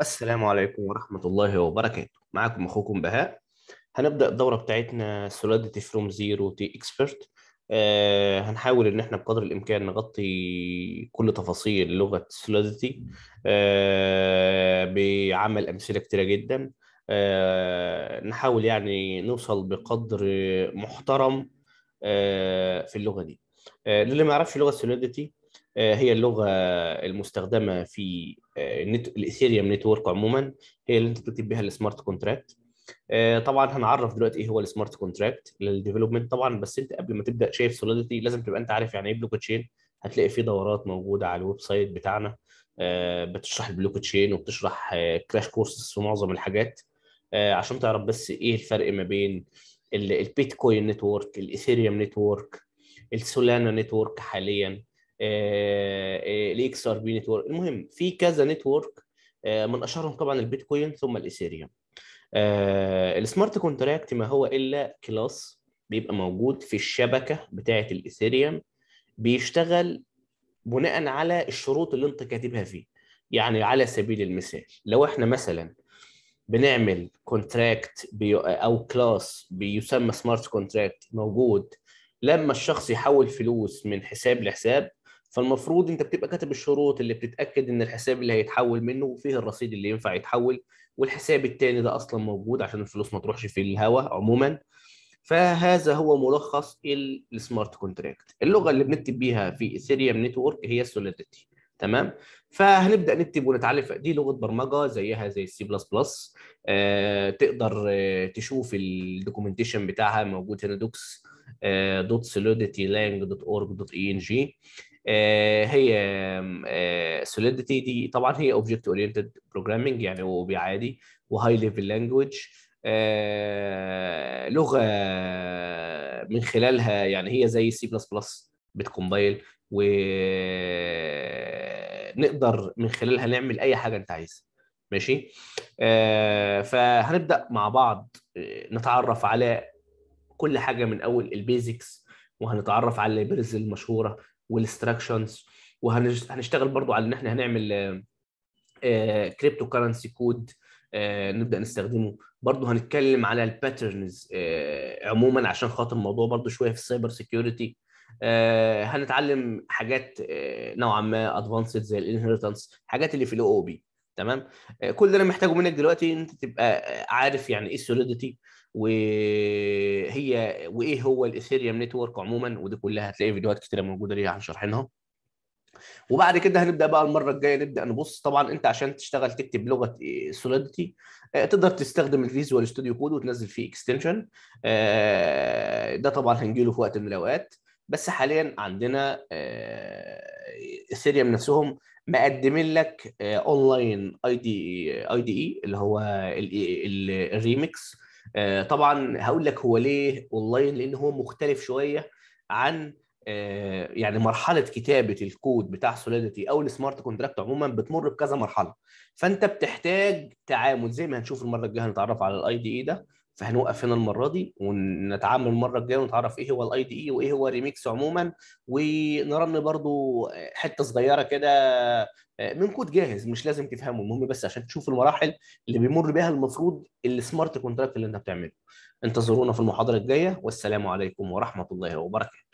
السلام عليكم ورحمة الله وبركاته معكم أخوكم بهاء هنبدأ الدورة بتاعتنا سولاديتي فروم زيرو تي اكسبرت آه هنحاول ان احنا بقدر الامكان نغطي كل تفاصيل لغه سولاديتي آه بعمل امثله كتيره جدا آه نحاول يعني نوصل بقدر محترم آه في اللغه دي آه للي ما يعرفش لغه سولاديتي آه، هي اللغه المستخدمه في آه، الاثيريوم نتورك عموما هي اللي انت بتكتب بها السمارت كونتراكت طبعا هنعرف دلوقتي ايه هو السمارت كونتراكت للديفلوبمنت طبعا بس انت قبل ما تبدا شايف سوليديتي لازم تبقى انت عارف يعني ايه بلوك تشين هتلاقي في دورات موجوده على الويب سايت بتاعنا آه، بتشرح البلوك تشين وبتشرح كراش كورسز في معظم الحاجات عشان تعرف بس ايه الفرق ما بين البيتكوين نتورك الايثيريوم نتورك السولانا نتورك حاليا آه، آه، الاكس ار بي نتورك المهم في كذا نتورك آه، من اشهرهم طبعا البيتكوين ثم الايثيريوم السمارت كونتراكت ما هو الا كلاس بيبقى موجود في الشبكه بتاعه الايثيريوم بيشتغل بناء على الشروط اللي انت كاتبها فيه يعني على سبيل المثال لو احنا مثلا بنعمل كونتراكت بي او كلاس بيسمى سمارت كونتراكت موجود لما الشخص يحول فلوس من حساب لحساب فالمفروض انت بتبقى كاتب الشروط اللي بتتاكد ان الحساب اللي هيتحول منه فيه الرصيد اللي ينفع يتحول والحساب الثاني ده اصلا موجود عشان الفلوس ما تروحش في الهواء عموما فهذا هو ملخص السمارت كونتراكت اللغه اللي بنكتب بيها في ايثيريوم نتورك هي سوليديتي تمام فهنبدا نكتب ونتعلم دي لغه برمجه زيها زي السي بلس بلس تقدر آه، تشوف الدوكيومنتيشن بتاعها موجود هنا دوكس آه، دوت سوليديتي لانج دوت اورج دوت اي ان جي آه، هي سوليدتي آه، دي طبعا هي اوبجكت اورينتد بروجرامنج يعني وبي عادي وهاي ليفل لانجوج لغه من خلالها يعني هي زي سي بلس بلس بتكمبايل ونقدر من خلالها نعمل اي حاجه انت عايزها ماشي آه، فهنبدا مع بعض نتعرف على كل حاجه من اول البيزكس وهنتعرف على اللايبرز المشهوره والانستراكشنز وهنشتغل برضو على ان احنا هنعمل كريبتو كرنسي كود نبدا نستخدمه برضو هنتكلم على الباترنز آه، عموما عشان خاطر الموضوع برضو شويه في السايبر آه، سيكيورتي هنتعلم حاجات آه، نوعا ما ادفانسد زي الانهيرتنس حاجات اللي في الاو او بي تمام آه، كل اللي انا محتاجه منك دلوقتي ان انت تبقى آه، عارف يعني ايه السوليديتي وهي وايه هو الاثيريوم نتورك عموما ودي كلها هتلاقي فيديوهات كتيره موجوده ليها شرحينها وبعد كده هنبدا بقى المره الجايه نبدا نبص طبعا انت عشان تشتغل تكتب لغه آه، سوليديتي تقدر تستخدم الفيجوال ستوديو كود وتنزل فيه اكستنشن ده طبعا هنجيله في وقت من الاوقات بس حاليا عندنا اثيريوم آه، نفسهم مقدمين لك اونلاين اي دي اي دي اي اللي هو الريمكس آه، طبعا هقول لك هو ليه اونلاين لان هو مختلف شويه عن آه، يعني مرحله كتابه الكود بتاع سوليديتي او السمارت كونتراكت عموما بتمر بكذا مرحله فانت بتحتاج تعامل زي ما هنشوف المره الجايه هنتعرف على الاي دي اي e ده فهنوقف هنا المره دي ونتعامل المره الجايه ونتعرف ايه هو الاي دي اي e وايه هو الريميكس عموما ونرن برضو حته صغيره كده آه، من كود جاهز مش لازم تفهمه المهم بس عشان تشوف المراحل اللي بيمر بيها المفروض السمارت كونتراكت اللي انت بتعمله انتظرونا في المحاضره الجايه والسلام عليكم ورحمه الله وبركاته